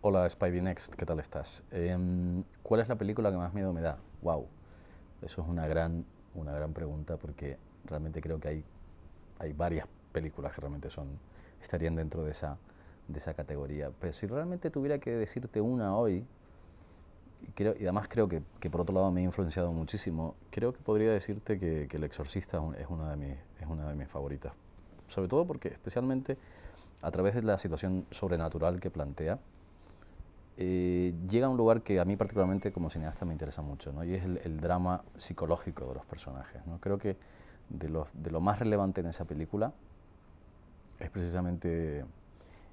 Hola Spidey Next, ¿qué tal estás? Em, ¿Cuál es la película que más miedo me da? ¡Wow! Eso es una gran, una gran pregunta porque realmente creo que hay, hay varias películas que realmente son, estarían dentro de esa, de esa categoría. Pero si realmente tuviera que decirte una hoy, y, además creo que, por otro lado me ha influenciado muchísimo, creo que podría decirte que, El Exorcista es una, de mis, es una de mis favoritas. Sobre todo porque especialmente a través de la situación sobrenatural que plantea, eh, llega a un lugar que a mí particularmente como cineasta me interesa mucho, ¿no? y es el, drama psicológico de los personajes. ¿no? Creo que de lo, más relevante en esa película es precisamente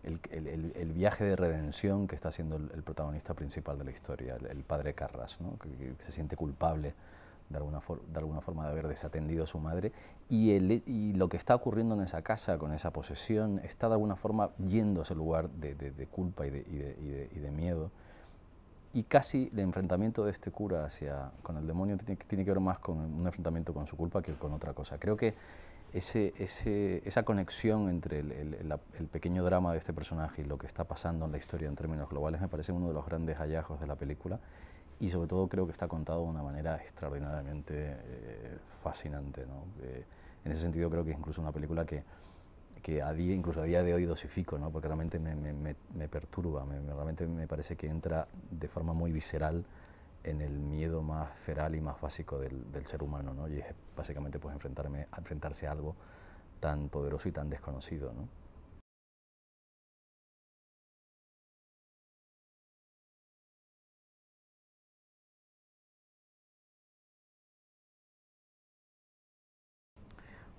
el, viaje de redención que está haciendo el, protagonista principal de la historia, el, padre Carras, que, se siente culpable de alguna, de alguna forma de haber desatendido a su madre, y, el, y, lo que está ocurriendo en esa casa, con esa posesión, está de alguna forma yendo a ese lugar de, culpa y, de, miedo. Y casi el enfrentamiento de este cura hacia, con el demonio tiene, tiene, que ver más con un enfrentamiento con su culpa que con otra cosa. Creo que ese, esa conexión entre el pequeño drama de este personaje y lo que está pasando en la historia en términos globales me parece uno de los grandes hallazgos de la película y sobre todo creo que está contado de una manera extraordinariamente eh, fascinante. Eh, en ese sentido creo que es incluso una película que, a día, incluso a día de hoy dosifico, ¿no? porque realmente me, me, me, perturba, realmente me parece que entra de forma muy visceral en el miedo más feral y más básico del, ser humano, ¿no? y es básicamente pues, enfrentarme, enfrentarse a algo tan poderoso y tan desconocido.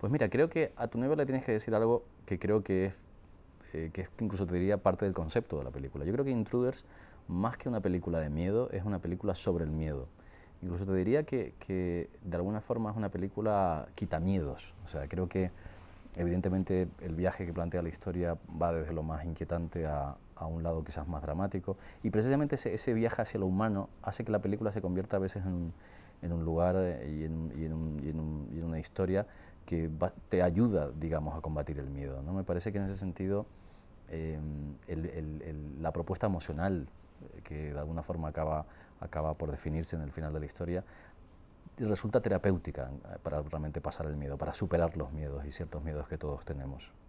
Pues mira, creo que a tu novio le tienes que decir algo que creo que es, eh, que incluso te diría parte del concepto de la película. Yo creo que Intruders, más que una película de miedo, es una película sobre el miedo. Incluso te diría que, que de alguna forma es una película quita miedos. O sea, creo que evidentemente el viaje que plantea la historia va desde lo más inquietante a, a un lado quizás más dramático. Y precisamente ese, ese, viaje hacia lo humano hace que la película se convierta a veces en, en un lugar eh, y en, y en, una historia que te ayuda, digamos, a combatir el miedo. ¿no? Me parece que en ese sentido eh, la propuesta emocional eh, que de alguna forma acaba, acaba por definirse en el final de la historia, resulta terapéutica eh, para realmente pasar el miedo, para superar los miedos y ciertos miedos que todos tenemos.